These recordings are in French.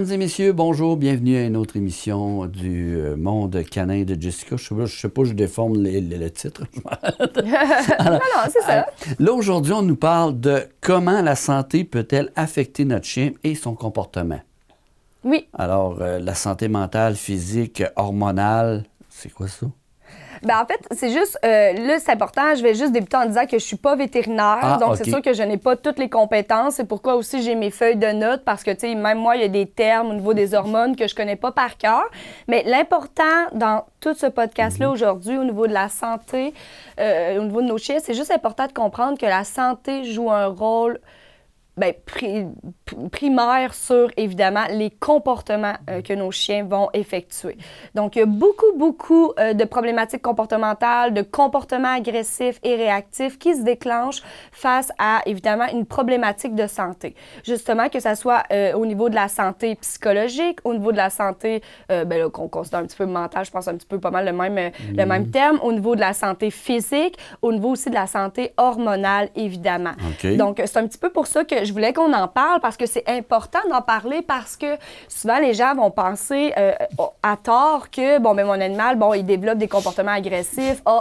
Mesdames et messieurs, bonjour, bienvenue à une autre émission du euh, Monde canin de Jessica. Je ne sais, pas, je déforme le titre. Alors, c'est ça. Euh, là, aujourd'hui, on nous parle de comment la santé peut-elle affecter notre chien et son comportement. Oui. Alors, euh, la santé mentale, physique, hormonale, c'est quoi ça? Ben, en fait, c'est juste, euh, là, c'est important. Je vais juste débuter en disant que je suis pas vétérinaire. Ah, donc, c'est sûr que je n'ai pas toutes les compétences. C'est pourquoi aussi j'ai mes feuilles de notes parce que, tu sais, même moi, il y a des termes au niveau des hormones que je connais pas par cœur. Mais l'important dans tout ce podcast-là mhm. aujourd'hui, au niveau de la santé, euh, au niveau de nos chiffres, c'est juste important de comprendre que la santé joue un rôle ben, primaire sur, évidemment, les comportements euh, que nos chiens vont effectuer. Donc, il y a beaucoup, beaucoup euh, de problématiques comportementales, de comportements agressifs et réactifs qui se déclenchent face à, évidemment, une problématique de santé. Justement, que ce soit euh, au niveau de la santé psychologique, au niveau de la santé, ben, qu'on considère un petit peu mentale, je pense un petit peu pas mal le même, le même terme, au niveau de la santé physique, au niveau aussi de la santé hormonale, évidemment. Donc, c'est un petit peu pour ça que je voulais qu'on en parle parce que c'est important d'en parler parce que souvent les gens vont penser euh, à tort que bon ben mon animal bon il développe des comportements agressifs, oh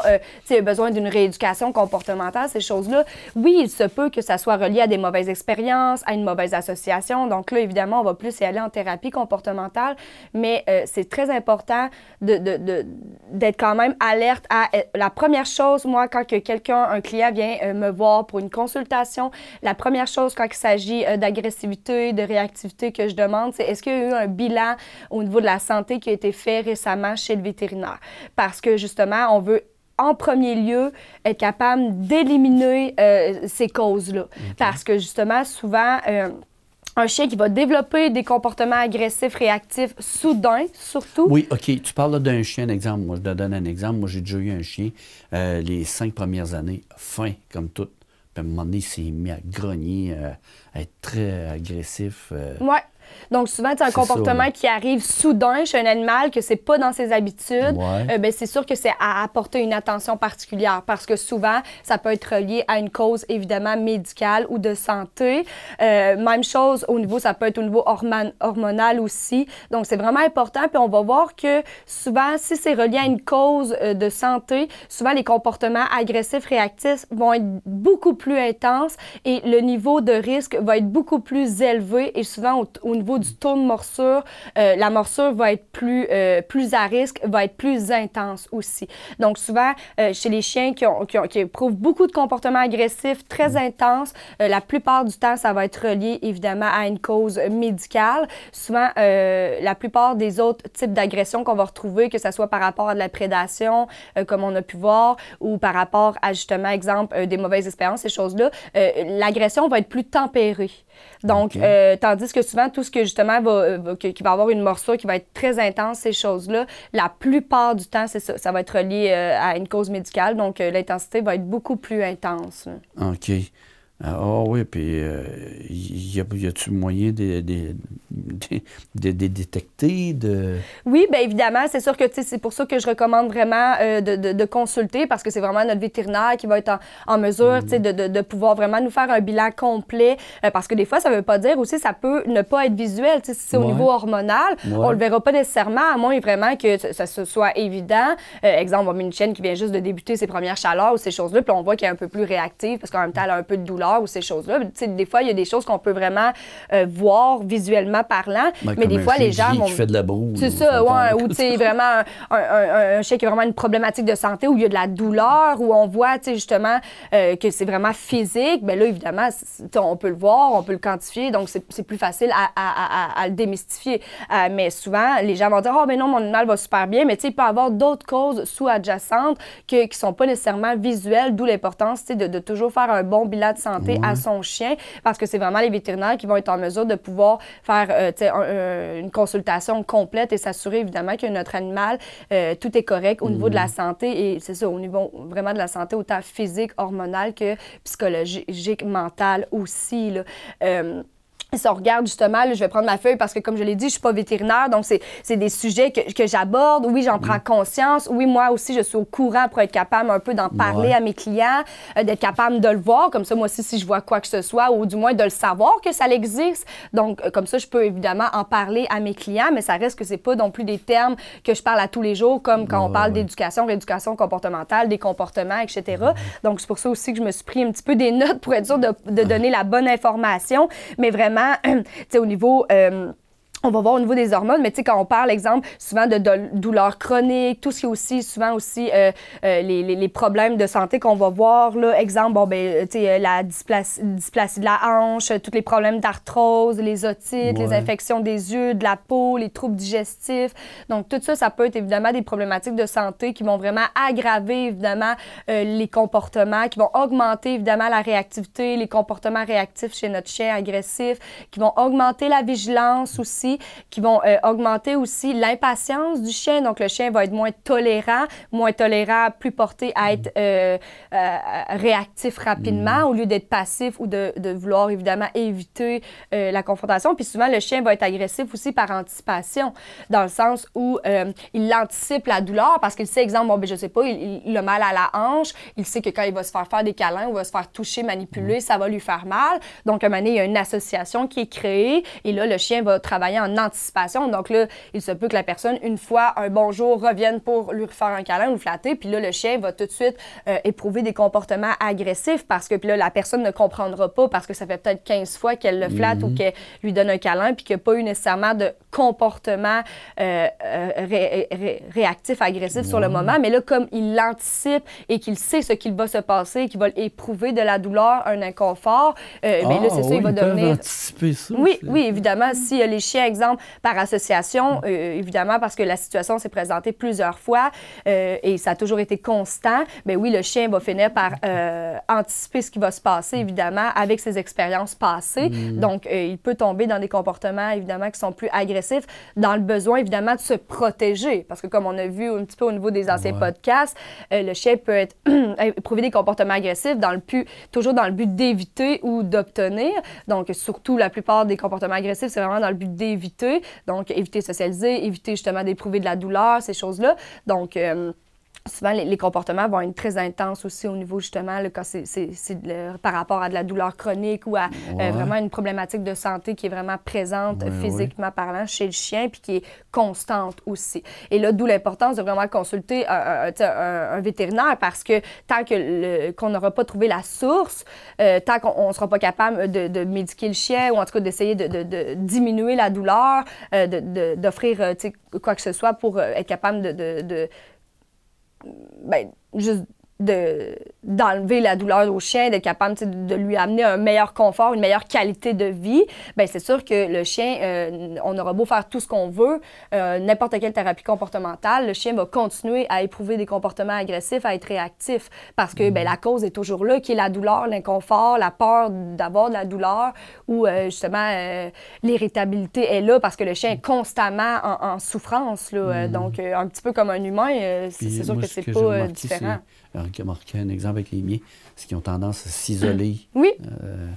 tu il a besoin d'une rééducation comportementale ces choses-là. Oui, il se peut que ça soit relié à des mauvaises expériences, à une mauvaise association. Donc là évidemment, on va plus y aller en thérapie comportementale, mais euh, c'est très important de, d'être quand même alerte à la première chose moi quand que quelqu'un un client vient me voir pour une consultation, la première chose quand qu'il s'agit euh, d'agressivité, de réactivité que je demande, c'est est-ce qu'il y a eu un bilan au niveau de la santé qui a été fait récemment chez le vétérinaire? Parce que justement, on veut en premier lieu être capable d'éliminer euh, ces causes-là. Parce que justement, souvent, euh, un chien qui va développer des comportements agressifs, réactifs, soudain, surtout. Oui, OK. Tu parles d'un chien, un exemple. Moi, je te donne un exemple. Moi, j'ai déjà eu un chien les cinq premières années, fin comme tout. Puis à un moment donné, il s'est mis à grogner, euh, à être très agressif. Euh, ouais, donc, souvent, c'est un comportement qui arrive soudain chez un animal que c'est pas dans ses habitudes. Ouais. Euh, ben, c'est sûr que c'est à apporter une attention particulière parce que souvent, ça peut être relié à une cause, évidemment, médicale ou de santé. Euh, même chose au niveau, ça peut être au niveau hormonal aussi. Donc, c'est vraiment important. Puis, on va voir que souvent, si c'est relié à une cause euh, de santé, souvent, les comportements agressifs, réactifs vont être beaucoup plus intenses et le niveau de risque va être beaucoup plus élevé et souvent au, au niveau du taux de morsure, euh, la morsure va être plus, euh, plus à risque, va être plus intense aussi. Donc, souvent, euh, chez les chiens qui, ont, qui, qui, éprouvent beaucoup de comportements agressifs très mm. intenses, la plupart du temps, ça va être relié évidemment à une cause médicale. Souvent, la plupart des autres types d'agressions qu'on va retrouver, que ce soit par rapport à de la prédation, comme on a pu voir, ou par rapport à justement, exemple, des mauvaises expériences, ces choses-là, l'agression va être plus tempérée. Donc, euh, tandis que souvent, tout ce que justement euh, qui va avoir une morceau qui va être très intense, ces choses-là, la plupart du temps, ça, va être lié euh, à une cause médicale. Donc, l'intensité va être beaucoup plus intense. OK. Ah, ah oui, puis il euh, y, a, tu moyen de, détecter? De... Oui, bien évidemment, c'est sûr que c'est pour ça que je recommande vraiment euh, de, consulter parce que c'est vraiment notre vétérinaire qui va être en, mesure mm. de, pouvoir vraiment nous faire un bilan complet euh, parce que des fois, ça ne veut pas dire aussi, ça peut ne pas être visuel. Si c'est au niveau hormonal, on ne le verra pas nécessairement, à moins vraiment que ça, ce soit évident. exemple, on met une chienne qui vient juste de débuter ses premières chaleurs ou ces choses-là, puis on voit qu'elle est un peu plus réactive parce qu'en même temps, elle a un peu de douleur ou ces choses-là. Des fois, il y a des choses qu'on peut vraiment euh, voir visuellement parlant, mais des fois, les gens. Qui fait de la boue. C'est ça, ouais, ou vraiment un, un, un, chien qui a vraiment une problématique de santé, où il y a de la douleur, où on voit justement euh, que c'est vraiment physique. Bien là, évidemment, on peut le voir, on peut le quantifier, donc c'est plus facile à, à, le démystifier. Euh, mais souvent, les gens vont dire Oh, mais non, mon animal va super bien, mais il peut avoir d'autres causes sous-adjacentes qui ne sont pas nécessairement visuelles, d'où l'importance de, de toujours faire un bon bilan de santé à son chien parce que c'est vraiment les vétérinaires qui vont être en mesure de pouvoir faire euh, euh, une consultation complète et s'assurer évidemment que notre animal, euh, tout est correct au niveau de la mm-hmm. santé et c'est ça, au niveau vraiment de la santé, autant physique, hormonale que psychologique, mentale aussi. Là si on regarde justement, je vais prendre ma feuille parce que, comme je l'ai dit, je suis pas vétérinaire, donc c'est des sujets que, j'aborde. Oui, j'en prends mm. conscience. Oui, moi aussi, je suis au courant pour être capable un peu d'en parler à mes clients, euh, d'être capable de le voir. Comme ça, moi aussi, si je vois quoi que ce soit, ou du moins de le savoir que ça existe. Donc, euh, comme ça, je peux évidemment en parler à mes clients, mais ça reste que c'est pas non plus des termes que je parle à tous les jours, comme quand on parle d'éducation, rééducation comportementale, des comportements, etc. Mm-hmm. Donc, c'est pour ça aussi que je me suis pris un petit peu des notes pour être sûr de, de mm-hmm. donner la bonne information, mais vraiment c'est au niveau... Euh, on va voir au niveau des hormones, mais tu sais, quand on parle, exemple, souvent de douleurs chroniques, tout ce qui est aussi, souvent aussi euh, euh, les, problèmes de santé qu'on va voir, là, exemple, bon, ben, euh, tu sais, la dysplasie, de la hanche, tous les problèmes d'arthrose, les otites, les infections des yeux, de la peau, les troubles digestifs. Donc, tout ça, ça peut être évidemment des problématiques de santé qui vont vraiment aggraver, évidemment, les comportements, qui vont augmenter, évidemment, la réactivité, les comportements réactifs chez notre chien agressif, qui vont augmenter la vigilance aussi qui vont euh, augmenter aussi l'impatience du chien. Donc, le chien va être moins tolérant, moins tolérant, plus porté à être mm. euh, euh, réactif rapidement mm. au lieu d'être passif ou de, vouloir évidemment éviter la confrontation. Puis souvent, le chien va être agressif aussi par anticipation, dans le sens où il anticipe la douleur parce qu'il sait, exemple, bon, ben, je sais pas, il, a mal à la hanche, il sait que quand il va se faire faire des câlins ou va se faire toucher, manipuler, mm. ça va lui faire mal. Donc, à un moment donné, il y a une association qui est créée et là, le chien va travailler en anticipation. Donc là, il se peut que la personne, une fois un bonjour, revienne pour lui faire un câlin ou flatter. Puis là, le chien va tout de suite euh, éprouver des comportements agressifs parce que puis là, la personne ne comprendra pas parce que ça fait peut-être 15 fois qu'elle le flatte ou mhm. qu'elle lui donne un câlin puis qu'il n'y a pas eu nécessairement de comportement euh, euh, réactif, agressif sur le moment. Mais là, comme il l'anticipe et qu'il sait ce qu'il va se passer, qu'il va éprouver de la douleur, un inconfort, mais ben là, ah c'est ça, il va devenir... ça, oui, oui, évidemment, si les chiens exemple, par association, mm. euh, évidemment, parce que la situation s'est présentée plusieurs fois euh, et ça a toujours été constant, mais ben oui, le chien va finir par euh, anticiper ce qui va se passer, mm. évidemment, avec ses expériences passées. Mm. Donc, il peut tomber dans des comportements, évidemment, qui sont plus agressifs, dans le besoin, évidemment, de se protéger. Parce que, comme on a vu un petit peu au niveau des anciens podcasts, le chien peut être éprouver des comportements agressifs dans le toujours dans le but d'éviter ou d'obtenir. Donc, surtout, la plupart des comportements agressifs, c'est vraiment dans le but d'éviter éviter. Donc, éviter de socialiser, éviter justement d'éprouver de la douleur, ces choses-là. Donc, euh, souvent, les, comportements vont être très intenses aussi au niveau, justement, quand c'est, par rapport à de la douleur chronique ou à euh, vraiment une problématique de santé qui est vraiment présente physiquement parlant chez le chien puis qui est constante aussi. Et là, d'où l'importance de vraiment consulter un, vétérinaire parce que tant que qu'on n'aura pas trouvé la source, euh, tant qu'on ne sera pas capable de, médiquer le chien ou en tout cas d'essayer de, diminuer la douleur, euh, d'offrir quoi que ce soit pour être capable de ben, juste d'enlever la douleur au chien, d'être capable de lui amener un meilleur confort, une meilleure qualité de vie, ben c'est sûr que le chien, euh, on aura beau faire tout ce qu'on veut, euh, n'importe quelle thérapie comportementale, le chien va continuer à éprouver des comportements agressifs, à être réactif, parce que ben, mm-hmm. la cause est toujours là, qui est la douleur, l'inconfort, la peur d'avoir de la douleur, ou euh, justement l'irritabilité est là parce que le chien est constamment en, souffrance, mm-hmm. donc un petit peu comme un humain, c'est sûr que c'est pas différent qui a marqué un exemple avec les miens, c'est qu'ils ont tendance à s'isoler. Oui. Euh,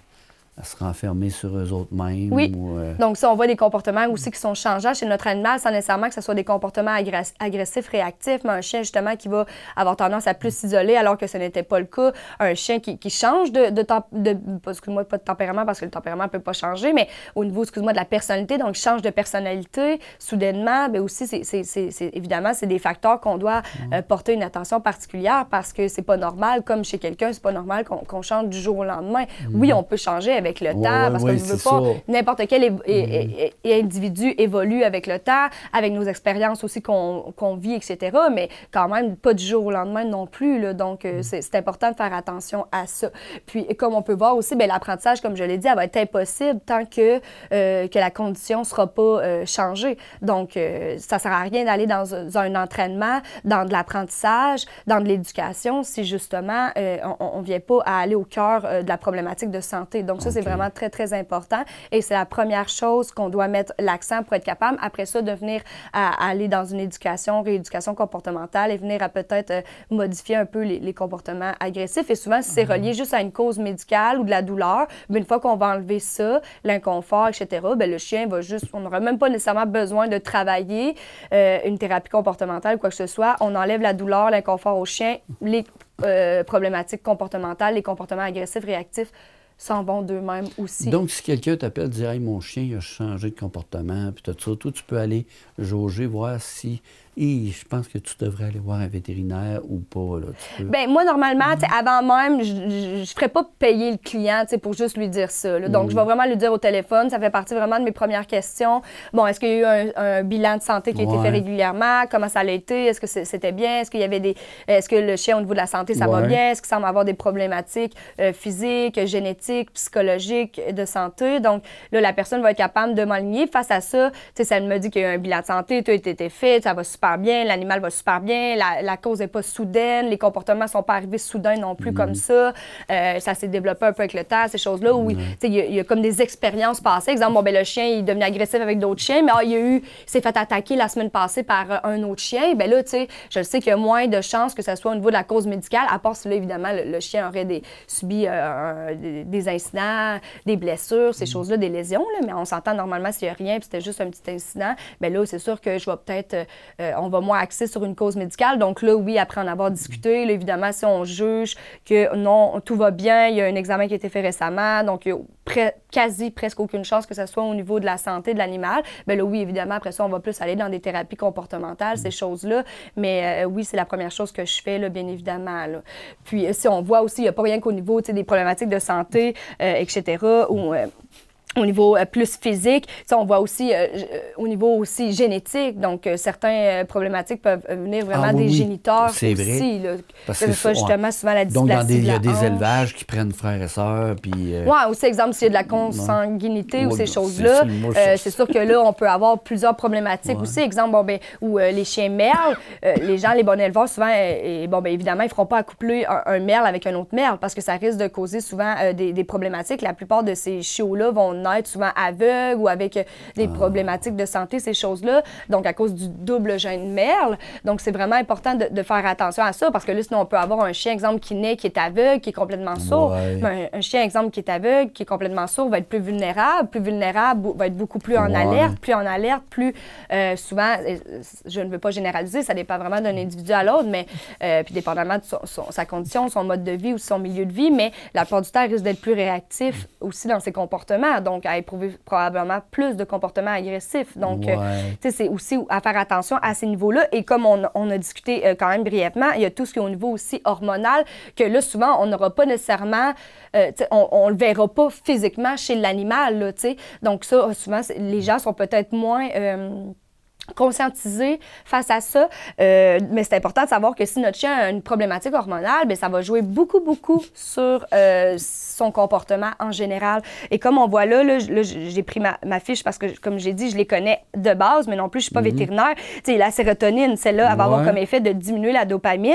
à se renfermer sur eux autres mêmes. Oui. Euh, donc, ça, on voit des comportements aussi qui sont changeants chez notre animal, sans nécessairement que ce soit des comportements agressifs, réactifs, mais un chien, justement, qui va avoir tendance à plus s'isoler, alors que ce n'était pas le cas. Un chien qui, change de, de, de, moi pas de tempérament, parce que le tempérament ne peut pas changer, mais au niveau, excuse-moi, de la personnalité, donc change de personnalité soudainement, mais ben aussi, c'est, évidemment, c'est des facteurs qu'on doit euh, porter une attention particulière parce que c'est pas normal, comme chez quelqu'un, c'est pas normal qu'on, change du jour au lendemain. Mm-hmm. Oui, on peut changer avec le temps, parce que qu'on ne pas n'importe quel mm-hmm. individu évolue avec le temps, avec nos expériences aussi qu'on vit, etc. Mais quand même, pas du jour au lendemain non plus. Là, donc, euh, mm-hmm. c'est important de faire attention à ça. Puis, comme on peut voir aussi, ben, l'apprentissage, comme je l'ai dit, va être impossible tant que, euh, que la condition ne sera pas euh, changée. Donc, ça ne sert à rien d'aller dans, un entraînement, dans de l'apprentissage, dans de l'éducation, si justement, on ne vient pas à aller au cœur de la problématique de santé. Donc, ça, c'est vraiment très, très important. Et c'est la première chose qu'on doit mettre l'accent pour être capable. Après ça, de venir à, aller dans une éducation, rééducation comportementale et venir à peut-être euh, modifier un peu les, comportements agressifs. Et souvent, c'est mhm. relié juste à une cause médicale ou de la douleur, mais une fois qu'on va enlever ça, l'inconfort, etc., ben, le chien va juste, on n'aura même pas nécessairement besoin de travailler euh, une thérapie comportementale ou quoi que ce soit. On enlève la douleur, l'inconfort au chien, les euh, problématiques comportementales, les comportements agressifs, réactifs s'en vont d'eux-mêmes aussi. Donc, si quelqu'un t'appelle, dire Hey, mon chien il a changé de comportement, puis tout ça, tout tu peux aller jauger, voir si et je pense que tu devrais aller voir un vétérinaire ou pas. Bien, moi, normalement, avant même, je ne ferais pas payer le client pour juste lui dire ça. Donc, je vais vraiment lui dire au téléphone. Ça fait partie vraiment de mes premières questions. Bon, est-ce qu'il y a eu un, bilan de santé qui a été fait régulièrement? Comment ça a été? Est-ce que c'était bien? Est-ce qu'il y avait des. Est-ce que le chien, au niveau de la santé, ça va bien? Est-ce qu'il semble avoir des problématiques euh, physiques, génétiques, psychologiques, de santé? Donc, là, la personne va être capable de m'aligner face à ça. Tu sais, ça me dit qu'il y a eu un bilan de santé, tout a été fait, ça va super bien, l'animal va super bien, la, cause n'est pas soudaine, les comportements ne sont pas arrivés soudains non plus comme mm. ça. Euh, ça s'est développé un peu avec le temps, ces choses-là, où il, y comme des expériences passées. Exemple, ben, le chien, il devenu agressif avec d'autres chiens, mais ah, il, a s'est fait attaquer la semaine passée par euh, un autre chien. Ben là, je sais qu'il y a moins de chances que ce soit au niveau de la cause médicale, à part si là, évidemment, le, chien aurait subi euh, des incidents, des blessures, ces mm. choses-là, des lésions, mais on s'entend normalement s'il n'y a rien, puis c'était juste un petit incident. Ben là, c'est sûr que je vais peut-être on va moins axer sur une cause médicale. Donc là, oui, après en avoir discuté, évidemment, si on juge que non, tout va bien, il y a un examen qui a été fait récemment, donc il a quasi presque aucune chance que ce soit au niveau de la santé de l'animal, bien là, oui, évidemment, après ça, on va plus aller dans des thérapies comportementales, ces mm. choses-là. Mais euh, oui, c'est la première chose que je fais, bien évidemment. Puis euh, si on voit aussi, il n'y a pas rien qu'au niveau des problématiques de santé, euh, etc., ou au niveau euh, plus physique, ça, on voit aussi euh, euh, au niveau aussi génétique, donc certains certaines problématiques peuvent venir vraiment ah des géniteurs c'est Vrai. Parce que justement, souvent la Donc, dans des, y a des élevages qui prennent frères et sœurs, puis... Oui, aussi, exemple, s'il y a de la consanguinité ou ces choses-là, c'est sûr que là, on peut avoir plusieurs problématiques aussi. Exemple, bon, ben, où les chiens merles, les gens, les bons éleveurs, souvent, bon, ben, évidemment, ils ne feront pas accoupler un, un merle avec un autre merle parce que ça risque de causer souvent des, des problématiques. La plupart de ces chiots-là vont être souvent aveugle ou avec euh, des ah. problématiques de santé, ces choses-là. Donc, à cause du double gène merle. Donc, c'est vraiment important de, faire attention à ça parce que là, sinon, on peut avoir un chien, exemple, qui naît, qui est aveugle, qui est complètement sourd. Ben, un, chien, exemple, qui est aveugle, qui est complètement sourd, va être plus vulnérable. Plus vulnérable, va être beaucoup plus en alerte. Plus en alerte, plus euh, souvent, je ne veux pas généraliser, ça dépend vraiment d'un individu à l'autre, mais euh, puis dépendamment de sa condition, son mode de vie ou son milieu de vie, mais la plupart du temps, risque d'être plus réactif aussi dans ses comportements donc à éprouver probablement plus de comportements agressifs. Donc, euh, c'est aussi à faire attention à ces niveaux-là. Et comme on, a discuté euh, quand même brièvement, il y a tout ce qui est au niveau aussi hormonal, que là, souvent, on n'aura pas nécessairement, euh, on ne le verra pas physiquement chez l'animal. Donc, ça, souvent, les gens sont peut-être moins conscientiser face à ça. Euh, mais c'est important de savoir que si notre chien a une problématique hormonale, ben, ça va jouer beaucoup, beaucoup sur euh, son comportement en général. Et comme on voit là, j'ai pris ma, fiche parce que, comme j'ai dit, je les connais de base, mais non plus, je suis pas mhm. vétérinaire. la sérotonine, celle-là, elle va avoir comme effet de diminuer la dopamine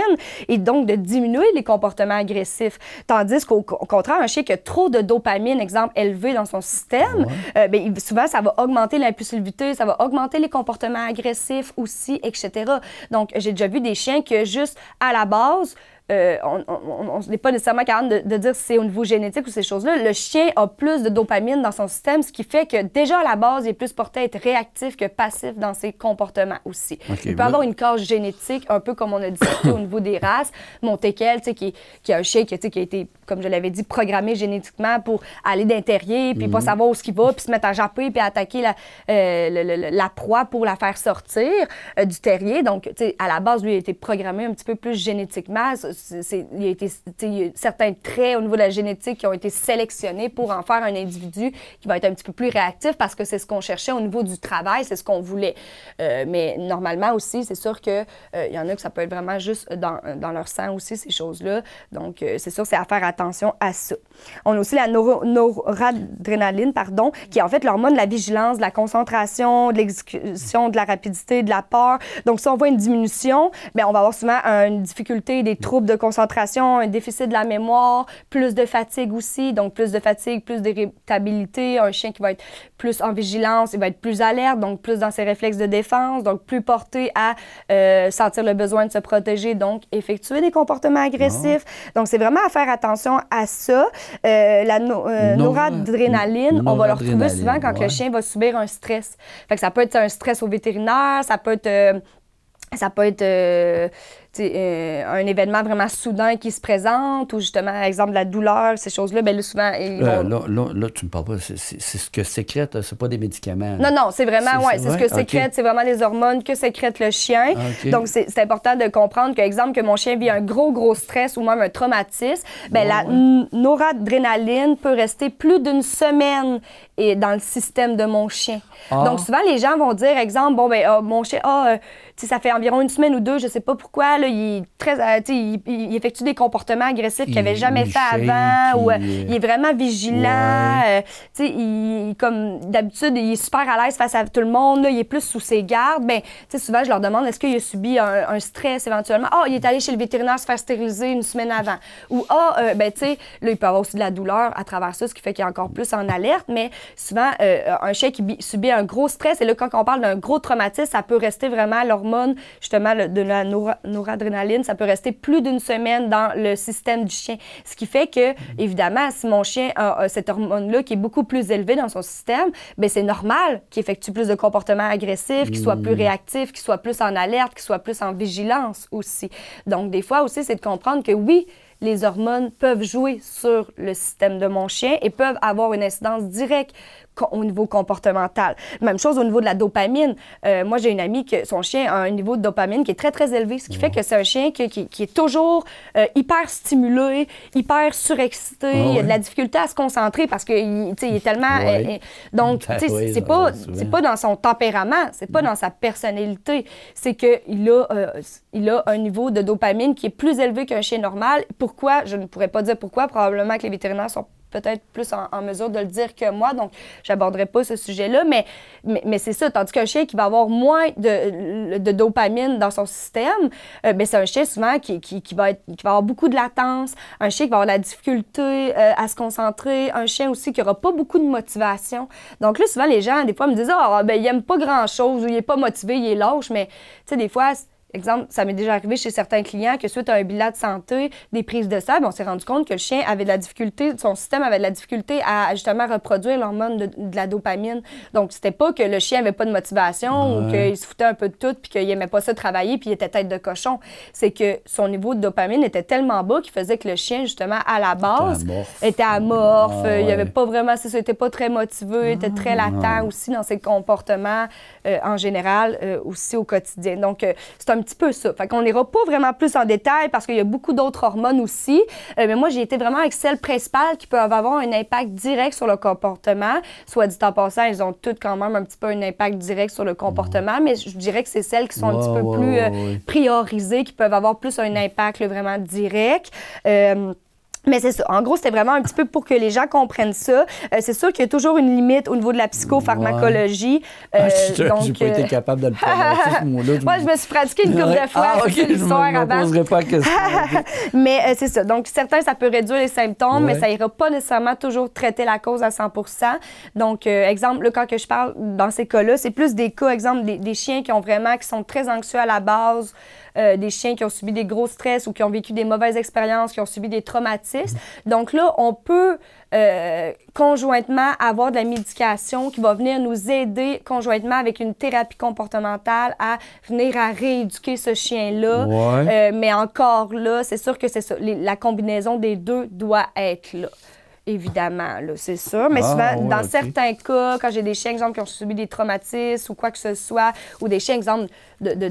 et donc de diminuer les comportements agressifs. Tandis qu'au contraire, un chien qui a trop de dopamine, exemple, élevé dans son système, euh, ben, souvent, ça va augmenter l'impulsivité, ça va augmenter les comportements agressif aussi, etc. Donc, j'ai déjà vu des chiens que juste à la base, euh, on n'est pas nécessairement capable de, dire si c'est au niveau génétique ou ces choses-là. Le chien a plus de dopamine dans son système, ce qui fait que déjà à la base, il est plus porté à être réactif que passif dans ses comportements aussi. il peut avoir une cause génétique, un peu comme on a dit au niveau des races. Montequel, qui, qui a un chien qui, qui a été, comme je l'avais dit, programmé génétiquement pour aller d'intérieur, puis pas mhm. savoir où ce qu'il va, puis se mettre à japper, puis attaquer euh, la, proie pour la faire sortir euh, du terrier. Donc, à la base, lui, il a été programmé un petit peu plus génétiquement il y a été certains traits au niveau de la génétique qui ont été sélectionnés pour en faire un individu qui va être un petit peu plus réactif parce que c'est ce qu'on cherchait au niveau du travail, c'est ce qu'on voulait. Euh, mais normalement aussi, c'est sûr qu'il euh, il y en a que ça peut être vraiment juste dans, dans leur sang aussi, ces choses-là. Donc, euh, c'est sûr, c'est à faire attention à ça. On a aussi la noradrénaline, pardon, qui est en fait l'hormone de la vigilance, de la concentration, de l'exécution, de la rapidité, de la peur. Donc, si on voit une diminution, bien, on va avoir souvent une difficulté, des troubles de concentration, un déficit de la mémoire, plus de fatigue aussi, donc plus de fatigue, plus d'irritabilité, un chien qui va être plus en vigilance, il va être plus alerte, donc plus dans ses réflexes de défense, donc plus porté à euh, sentir le besoin de se protéger, donc effectuer des comportements agressifs. Ah. Donc c'est vraiment à faire attention à ça. Euh, la euh, noradrénaline, on va le retrouver souvent quand le chien va subir un stress. ça peut être un stress au vétérinaire, ça peut être euh, ça peut être euh, un événement vraiment soudain qui se présente ou justement, exemple, la douleur, ces choses-là, bien souvent. Euh, là, là, là, tu me parles pas. C'est ce que sécrète, euh, c'est pas des médicaments. Non, non, c'est vraiment, ouais, c'est ce que sécrète, c'est vraiment les hormones que sécrète le chien. Ah, Donc, c'est important de comprendre que, exemple, que mon chien vit un gros, gros stress ou même un traumatisme, bien, la noradrénaline peut rester plus d'une semaine et dans le système de mon chien. Ah. Donc, souvent, les gens vont dire, exemple, bon, ben, oh, mon chien, ah, ça fait environ une semaine ou deux, je sais pas pourquoi, il, très, euh, il, effectue des comportements agressifs qu'il n'avait jamais fait avant. Ou, euh, il est vraiment vigilant. Euh, il, comme d'habitude, il est super à l'aise face à tout le monde. Là, il est plus sous ses gardes. Ben, souvent, je leur demande est-ce qu'il a subi un, stress éventuellement Ah, oh, il est allé chez le vétérinaire se faire stériliser une semaine avant. Ou Ah, oh, ben, tu sais, il peut avoir aussi de la douleur à travers ça, ce qui fait qu'il est encore plus en alerte. Mais souvent, un chien qui subit un gros stress, et là, quand on parle d'un gros traumatisme, ça peut rester vraiment l'hormone, justement, de la noradrénaline adrénaline, ça peut rester plus d'une semaine dans le système du chien. Ce qui fait que, évidemment, si mon chien a, cette hormone-là qui est beaucoup plus élevée dans son système, ben c'est normal qu'il effectue plus de comportements agressifs, qu'il soit plus mmh. réactif, qu'il soit plus en alerte, qu'il soit plus en vigilance aussi. Donc, des fois aussi, c'est de comprendre que oui, les hormones peuvent jouer sur le système de mon chien et peuvent avoir une incidence directe au niveau comportemental. Même chose au niveau de la dopamine. Euh, moi, j'ai une amie que son chien a un niveau de dopamine qui est très, très élevé, ce qui fait que c'est un chien qui, est toujours euh, hyper stimulé, hyper surexcité. Ah il a de la difficulté à se concentrer parce qu'il est tellement. Euh, donc, bah c'est pas, dans son tempérament, c'est pas mm. dans sa personnalité. C'est qu'il a, il a un niveau de dopamine qui est plus élevé qu'un chien normal pourquoi, je ne pourrais pas dire pourquoi, probablement que les vétérinaires sont peut-être plus en, mesure de le dire que moi, donc j'aborderai pas ce sujet-là, mais, mais, c'est ça. Tandis qu'un chien qui va avoir moins de, dopamine dans son système, euh, ben, c'est un chien souvent qui, va va avoir beaucoup de latence, un chien qui va avoir de la difficulté euh, à se concentrer, un chien aussi qui aura pas beaucoup de motivation. Donc là, souvent, les gens, des fois, me disent ah, « ben, il aime pas grand-chose » ou « il est pas motivé, il est lâche », mais tu sais, des fois... Exemple, ça m'est déjà arrivé chez certains clients que suite à un bilan de santé, des prises de sable, on s'est rendu compte que le chien avait de la difficulté, son système avait de la difficulté à justement reproduire l'hormone de, la dopamine. Donc, c'était pas que le chien avait pas de motivation ou qu'il se foutait un peu de tout puis qu'il aimait pas ça travailler puis il était tête de cochon. C'est que son niveau de dopamine était tellement bas qu'il faisait que le chien, justement, à la base, était amorphe. Ah, il y avait pas vraiment, c'est ça, était pas très motivé, était très ah. latent aussi dans ses comportements euh, en général, euh, aussi au quotidien. Donc, euh, c'est un un petit peu ça. Fait qu'on n'ira pas vraiment plus en détail parce qu'il y a beaucoup d'autres hormones aussi. Euh, mais moi, j'ai été vraiment avec celles principales qui peuvent avoir un impact direct sur le comportement. Soit dit en passant, elles ont toutes quand même un petit peu un impact direct sur le comportement, mais je dirais que c'est celles qui sont un petit peu plus euh, priorisées, qui peuvent avoir plus un impact vraiment direct. Euh, mais c'est ça. En gros, c'était vraiment un petit peu pour que les gens comprennent ça. Euh, c'est sûr qu'il y a toujours une limite au niveau de la psychopharmacologie. ah, je euh, donc, pas été euh, capable de le prononcer, Moi, je me suis pratiqué une couple de fois. Ah, ok, je ne poserai pas question. mais c'est ça. Donc, certains, ça peut réduire les symptômes, mais ça ira pas nécessairement toujours traiter la cause à 100 Donc, exemple, le cas que je parle dans ces cas-là, c'est plus des cas, exemple, des, des chiens qui ont vraiment, qui sont très anxieux à la base. Euh, des chiens qui ont subi des gros stress ou qui ont vécu des mauvaises expériences, qui ont subi des traumatismes. Donc là, on peut euh, conjointement avoir de la médication qui va venir nous aider conjointement avec une thérapie comportementale à venir à rééduquer ce chien-là. Euh, mais encore là, c'est sûr que c'est la combinaison des deux doit être là évidemment, c'est sûr. Mais ah, souvent, dans certains cas, quand j'ai des chiens, exemple, qui ont subi des traumatismes ou quoi que ce soit, ou des chiens, exemple, de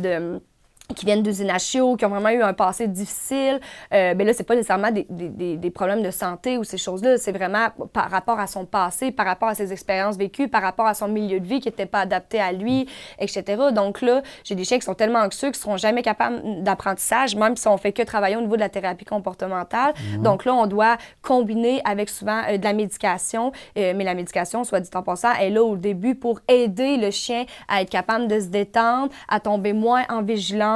qui viennent d'usines à qui ont vraiment eu un passé difficile, euh, ben là, c'est pas nécessairement des, des, des, problèmes de santé ou ces choses-là, c'est vraiment par rapport à son passé, par rapport à ses expériences vécues, par rapport à son milieu de vie qui n'était pas adapté à lui, etc. Donc là, j'ai des chiens qui sont tellement anxieux qu'ils seront jamais capables d'apprentissage, même si on fait que travailler au niveau de la thérapie comportementale. Donc là, on doit combiner avec souvent euh, de la médication, euh, mais la médication, soit dit en passant, est là au début pour aider le chien à être capable de se détendre, à tomber moins en vigilance,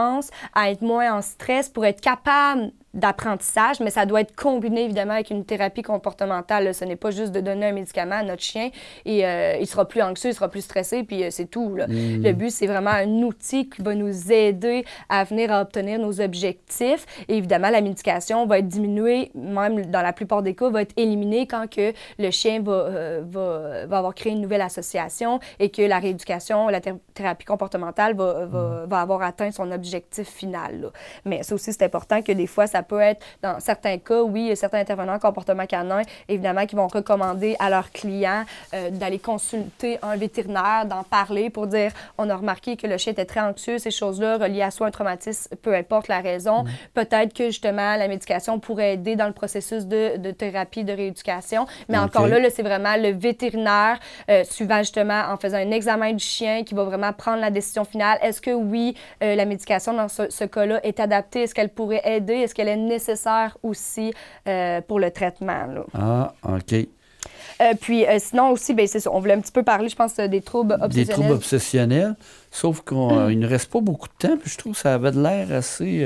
à être moins en stress, pour être capable d'apprentissage, mais ça doit être combiné évidemment avec une thérapie comportementale. Ce n'est pas juste de donner un médicament à notre chien et euh, il sera plus anxieux, il sera plus stressé, puis euh, c'est tout. Mm. Le but, c'est vraiment un outil qui va nous aider à venir à obtenir nos objectifs. Et évidemment, la médication va être diminuée, même dans la plupart des cas, va être éliminée quand que le chien va, euh, va, va avoir créé une nouvelle association et que la rééducation, la thérapie comportementale va, va, mm. va, avoir atteint son objectif final. Mais ça aussi, c'est important que des fois, ça ça peut être, dans certains cas, oui, certains intervenants comportement canin, évidemment, qui vont recommander à leurs clients euh, d'aller consulter un vétérinaire, d'en parler pour dire on a remarqué que le chien était très anxieux, ces choses-là reliées à soi un traumatisme, peu importe la raison. Mm. Peut-être que justement la médication pourrait aider dans le processus de, thérapie, de rééducation. Mais encore là, c'est vraiment le vétérinaire, euh, suivant justement en faisant un examen du chien, qui va vraiment prendre la décision finale. Est-ce que oui, euh, la médication dans ce, cas-là est adaptée? Est-ce qu'elle pourrait aider? Est-ce qu'elle nécessaire aussi euh, pour le traitement. Ah, OK. Euh, puis euh, sinon aussi, ben, c'est on voulait un petit peu parler, je pense, des troubles obsessionnels. Des troubles obsessionnels, sauf qu'il ne reste pas beaucoup de temps, puis je trouve que ça avait l'air assez...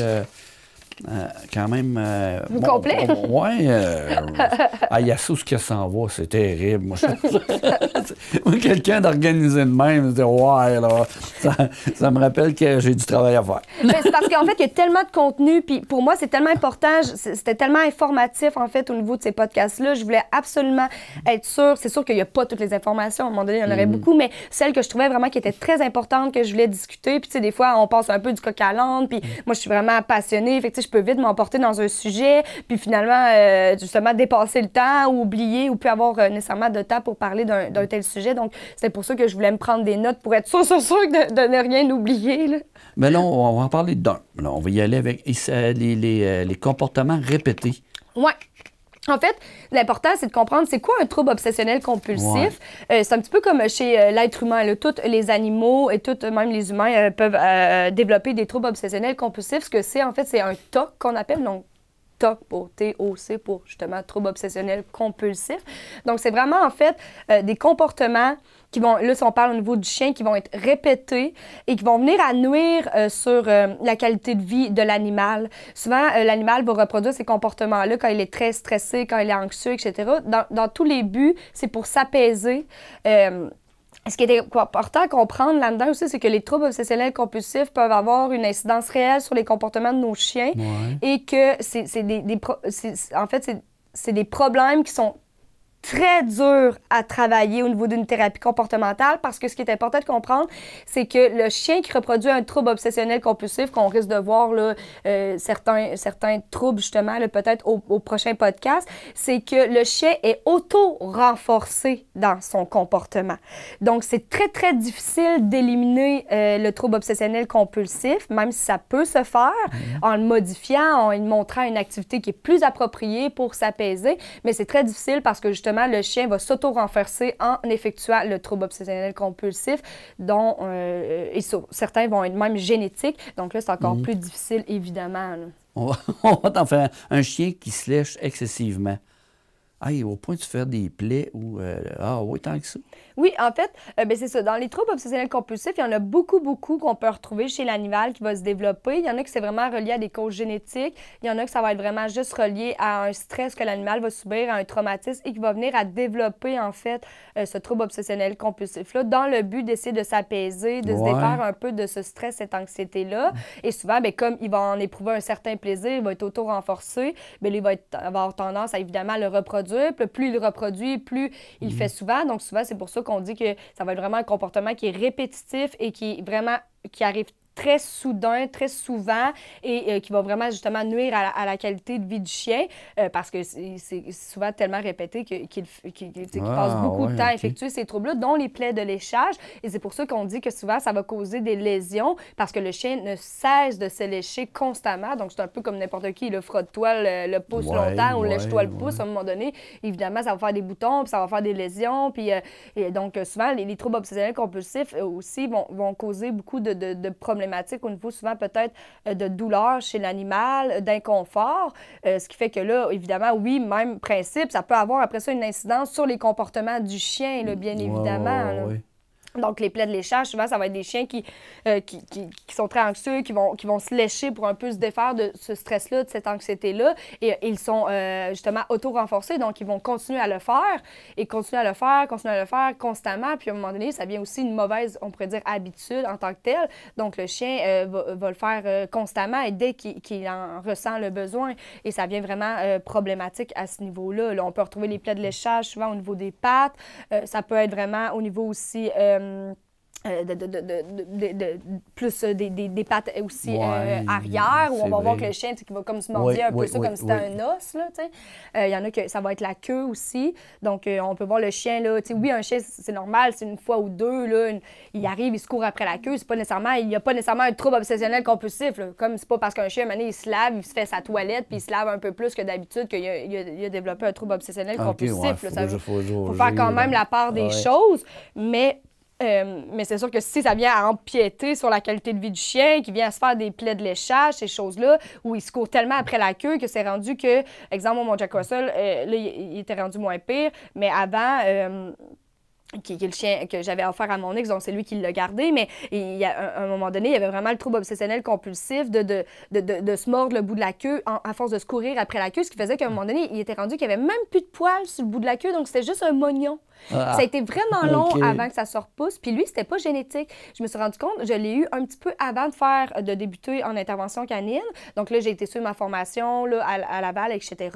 Euh, quand même. Euh, Vous bon, complet? Il ouais. Euh, ah, ce qui s'en va, c'est terrible. Moi, quelqu'un d'organisé de même, je ouais, là, ça, me rappelle que j'ai du travail à faire. Ben, c'est parce qu'en fait, il y a tellement de contenu, puis pour moi, c'est tellement important, c'était tellement informatif, en fait, au niveau de ces podcasts-là. Je voulais absolument être sûr. C'est sûr qu'il n'y a pas toutes les informations. À un moment donné, il y en aurait mm. beaucoup, mais celles que je trouvais vraiment qui étaient très importantes, que je voulais discuter. Puis, tu sais, des fois, on passe un peu du coq à puis mm. moi, je suis vraiment passionnée. effectivement je peux vite m'emporter dans un sujet, puis finalement, euh, justement, dépasser le temps ou oublier ou plus avoir euh, nécessairement de temps pour parler d'un tel sujet. Donc, c'est pour ça que je voulais me prendre des notes pour être sûr, sûr, de, ne rien oublier. Mais là, ben on, va en parler d'un. On va y aller avec euh, les, comportements répétés. Ouais. En fait, l'important, c'est de comprendre c'est quoi un trouble obsessionnel compulsif. Euh, c'est un petit peu comme chez euh, l'être humain. Tous les animaux et tout, euh, même les humains peuvent développer des troubles obsessionnels compulsifs. Ce que c'est, en fait, c'est un TOC qu'on appelle, donc TOC pour TOC pour justement trouble obsessionnel compulsif. Donc, c'est vraiment en fait euh, des comportements qui vont, là, si on parle au niveau du chien, qui vont être répétés et qui vont venir à nuire euh, sur euh, la qualité de vie de l'animal. Souvent, l'animal va reproduire ces comportements-là quand il est très stressé, quand il est anxieux, etc. Dans, dans tous les buts, c'est pour s'apaiser ce qui est important à comprendre là-dedans aussi, c'est que les troubles obsessionnels compulsifs peuvent avoir une incidence réelle sur les comportements de nos chiens et que c'est des, en fait, c'est des problèmes qui sont très dur à travailler au niveau d'une thérapie comportementale parce que ce qui est important de comprendre, c'est que le chien qui reproduit un trouble obsessionnel compulsif, qu'on risque de voir là, euh, certains, certains troubles justement peut-être au, prochain podcast, c'est que le chien est auto-renforcé dans son comportement. Donc c'est très très difficile d'éliminer euh, le trouble obsessionnel compulsif, même si ça peut se faire mhm. en le modifiant, en lui montrant une activité qui est plus appropriée pour s'apaiser, mais c'est très difficile parce que justement le chien va s'auto-renforcer en effectuant le trouble obsessionnel compulsif, dont euh, euh, certains vont être même génétiques. Donc là, c'est encore mhm. plus difficile, évidemment. On va, t'en faire un chien qui se lèche excessivement au point de se faire des plaies ou. Euh, ah, oui, tant que ça. Oui, en fait, euh, ben, c'est ça. Dans les troubles obsessionnels compulsifs, il y en a beaucoup, beaucoup qu'on peut retrouver chez l'animal qui va se développer. Il y en a que c'est vraiment relié à des causes génétiques. Il y en a que ça va être vraiment juste relié à un stress que l'animal va subir, à un traumatisme et qui va venir à développer, en fait, euh, ce trouble obsessionnel compulsif-là dans le but d'essayer de s'apaiser, de se défaire un peu de ce stress, cette anxiété-là. Et souvent, ben, comme il va en éprouver un certain plaisir, il va être auto-renforcé, ben, il va, avoir tendance à évidemment le reproduire plus il reproduit, plus il mhm. fait souvent. Donc souvent, c'est pour ça qu'on dit que ça va être vraiment un comportement qui est répétitif et qui vraiment qui arrive très soudain, très souvent, et euh, qui va vraiment justement nuire à la, qualité de vie du chien, euh, parce que c'est souvent tellement répété qu'il passe ah, beaucoup de temps à effectuer ces troubles-là, dont les plaies de léchage. Et c'est pour ça qu'on dit que souvent, ça va causer des lésions, parce que le chien ne cesse de se lécher constamment. Donc, c'est un peu comme n'importe qui, le frotte-toi le, le, pouce longtemps, ou lèche-toi le pouce à un moment donné. Évidemment, ça va faire des boutons, puis ça va faire des lésions. Puis, euh, et donc, souvent, les, troubles obsessionnels compulsifs aussi vont, causer beaucoup de, de problèmes au niveau souvent peut-être euh, de douleur chez l'animal, d'inconfort, euh, ce qui fait que là, évidemment, oui, même principe, ça peut avoir après ça une incidence sur les comportements du chien, là, bien mm. évidemment. Donc, les plaies de léchage, souvent, ça va être des chiens euh, qui, qui, qui, sont très anxieux, qui vont, qui vont se lécher pour un peu se défaire de ce stress-là, de cette anxiété-là. Et, euh, ils sont euh, justement auto-renforcés, donc ils vont continuer à le faire et continuer à le faire, continuer à le faire constamment. Puis, à un moment donné, ça devient aussi une mauvaise, on pourrait dire, habitude en tant que telle. Donc, le chien va, le faire constamment et dès qu'il en ressent le besoin. Et ça devient vraiment problématique à ce niveau-là. Là, on peut retrouver les plaies de léchage souvent au niveau des pattes. ça peut être vraiment au niveau aussi euh, euh, de, plus euh, des, des, des, pattes aussi arrière, où on va voir que le chien qui va comme se mordir un peu ça comme si c'était un os. Il y en a que ça va être la queue aussi. Donc, on peut voir le chien. Là, oui, un chien, c'est normal, c'est une fois ou deux. il arrive, il se court après la queue. Pas nécessairement, il n'y a pas nécessairement un trouble obsessionnel compulsif. Comme c'est pas parce qu'un chien, donné, il se lave, il se fait sa toilette, puis il se lave un peu plus que d'habitude qu'il a, développé un trouble obsessionnel ah, compulsif. il faire quand même la part des choses. Mais euh, mais c'est sûr que si ça vient à empiéter sur la qualité de vie du chien, qui vient à se faire des plaies de léchage, ces choses-là, où il se court tellement après la queue que c'est rendu que, exemple, mon Jack Russell, euh, là, il était rendu moins pire, mais avant, euh, qui, est le chien que j'avais offert à mon ex, donc c'est lui qui l'a gardé, mais il y a, un moment donné, il y avait vraiment le trouble obsessionnel compulsif de, de, de, de, se mordre le bout de la queue en, à force de se courir après la queue, ce qui faisait qu'à un moment donné, il était rendu qu'il n'y avait même plus de poils sur le bout de la queue, donc c'était juste un moignon. Ah. ça a été vraiment long avant que ça se repousse. Puis lui, c'était pas génétique. Je me suis rendu compte, je l'ai eu un petit peu avant de faire, de débuter en intervention canine. Donc là, j'ai été sur ma formation là, à, à, Laval, etc.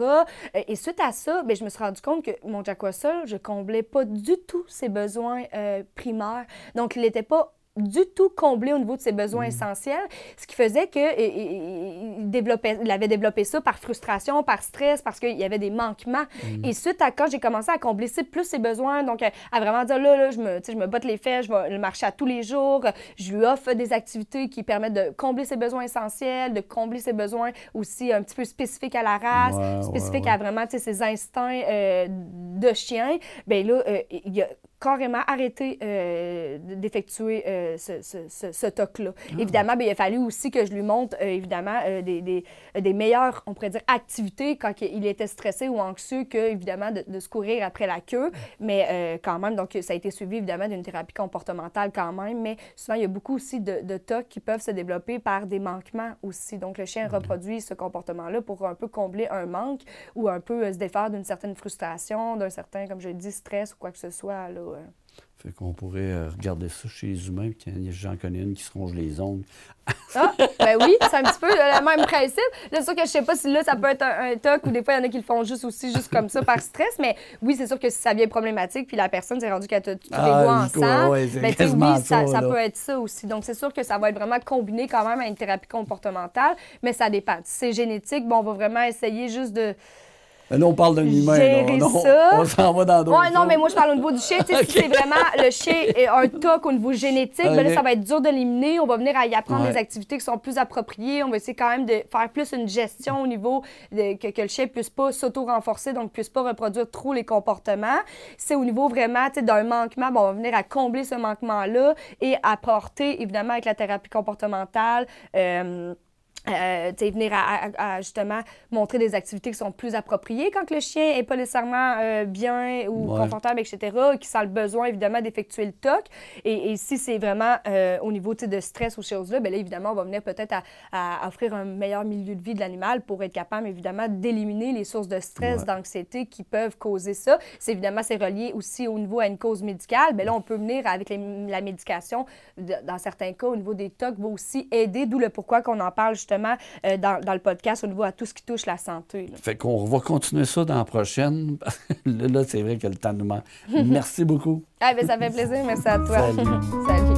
Et suite à ça, ben, je me suis rendu compte que mon Jack Russell, je comblais pas du tout ses besoins euh, primaires. Donc, il n'était pas du tout comblé au niveau de ses besoins mm. essentiels, ce qui faisait qu'il développait, il avait développé ça par frustration, par stress, parce qu'il y avait des manquements. Mm. Et suite à quand j'ai commencé à combler plus ses besoins, donc euh, à vraiment dire là, je, me, je me botte les fesses, je vais marcher à tous les jours, je lui offre des activités qui permettent de combler ses besoins essentiels, de combler ses besoins aussi un petit peu spécifiques à la race, spécifiques à vraiment ses instincts euh, de chien, bien là, il y a carrément arrêté euh, d'effectuer euh, ce, ce, ce, toc-là. Ah. Évidemment, ben, il a fallu aussi que je lui montre, euh, évidemment, des, des, des, meilleures, on pourrait dire, activités quand il était stressé ou anxieux que, évidemment, de, de se courir après la queue. Mais quand même, donc, ça a été suivi, évidemment, d'une thérapie comportementale quand même. Mais souvent, il y a beaucoup aussi de, de tocs qui peuvent se développer par des manquements aussi. Donc, le chien mm-hmm. reproduit ce comportement-là pour un peu combler un manque ou un peu se défaire d'une certaine frustration, d'un certain, comme je dis, stress ou quoi que ce soit, là, fait qu'on pourrait euh, regarder ça chez les humains, puis j'en connais une qui se rongent les ongles. ah, ben oui, c'est un petit peu le même principe. C'est sûr que je sais pas si là, ça peut être un, toc ou des fois, il y en a qui le font juste aussi, juste comme ça, par stress, mais oui, c'est sûr que si ça devient problématique, puis la personne s'est rendue qu'elle a tous les ah, doigts ensemble, ben, oui, ça, peut être ça aussi. Donc, c'est sûr que ça va être vraiment combiné quand même à une thérapie comportementale, mais ça dépend. Si c'est génétique, bon, on va vraiment essayer juste de Là, on parle d'un humain. On, s'en va dans d'autres. non, mais moi, je parle au niveau du chien. Si c'est vraiment le chien et un toc au niveau génétique, ben là, ça va être dur d'éliminer. On va venir à y apprendre des activités qui sont plus appropriées. On va essayer quand même de faire plus une gestion au niveau de, que, le chien puisse pas s'auto-renforcer, donc puisse pas reproduire trop les comportements. C'est au niveau vraiment d'un manquement. on va venir à combler ce manquement-là et apporter, évidemment, avec la thérapie comportementale. Euh, euh, venir à, justement montrer des activités qui sont plus appropriées quand le chien n'est pas nécessairement euh, bien ou confortable, etc., qui sent le besoin évidemment d'effectuer le toc. Et, si c'est vraiment euh, au niveau de stress ou choses-là, bien là, évidemment, on va venir peut-être à, offrir un meilleur milieu de vie de l'animal pour être capable évidemment d'éliminer les sources de stress, d'anxiété qui peuvent causer ça. C'est évidemment, c'est relié aussi au niveau à une cause médicale. Mais ben là, on peut venir avec la médication, dans certains cas, au niveau des tocs, va aussi aider, d'où le pourquoi qu'on en parle justement euh, dans, le podcast au niveau à tout ce qui touche la santé. Fait qu'on va continuer ça dans la prochaine. là, c'est vrai que le temps nous manque. Merci beaucoup. ah, ben, ça fait plaisir. Merci à toi. Salut.